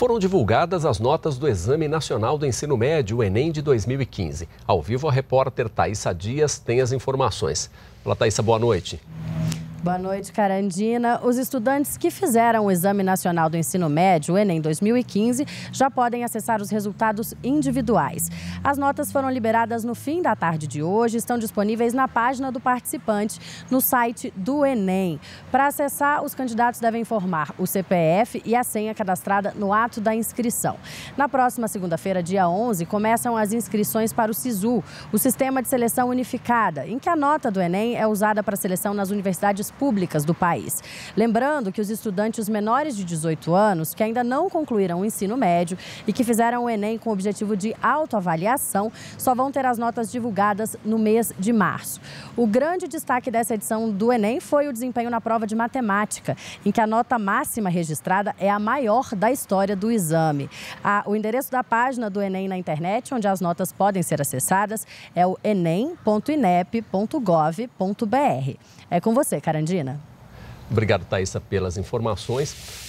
foram divulgadas as notas do Exame Nacional do Ensino Médio, o Enem de 2015. Ao vivo, a repórter Thaisa Dias tem as informações. Olá, Thaisa, boa noite. Boa noite, Carandina. Os estudantes que fizeram o Exame Nacional do Ensino Médio, Enem 2015, já podem acessar os resultados individuais. As notas foram liberadas no fim da tarde de hoje, estão disponíveis na página do participante no site do Enem. Para acessar, os candidatos devem informar o CPF e a senha cadastrada no ato da inscrição. Na próxima segunda-feira, dia 11, começam as inscrições para o SISU, o Sistema de Seleção Unificada, em que a nota do Enem é usada para seleção nas universidades públicas do país. Lembrando que os estudantes menores de 18 anos, que ainda não concluíram o ensino médio e que fizeram o Enem com o objetivo de autoavaliação, só vão ter as notas divulgadas no mês de março. O grande destaque dessa edição do Enem foi o desempenho na prova de matemática, em que a nota máxima registrada é a maior da história do exame. o endereço da página do Enem na internet, onde as notas podem ser acessadas, é o enem.inep.gov.br. É com você, Carandina. Obrigado, Thaisa, pelas informações.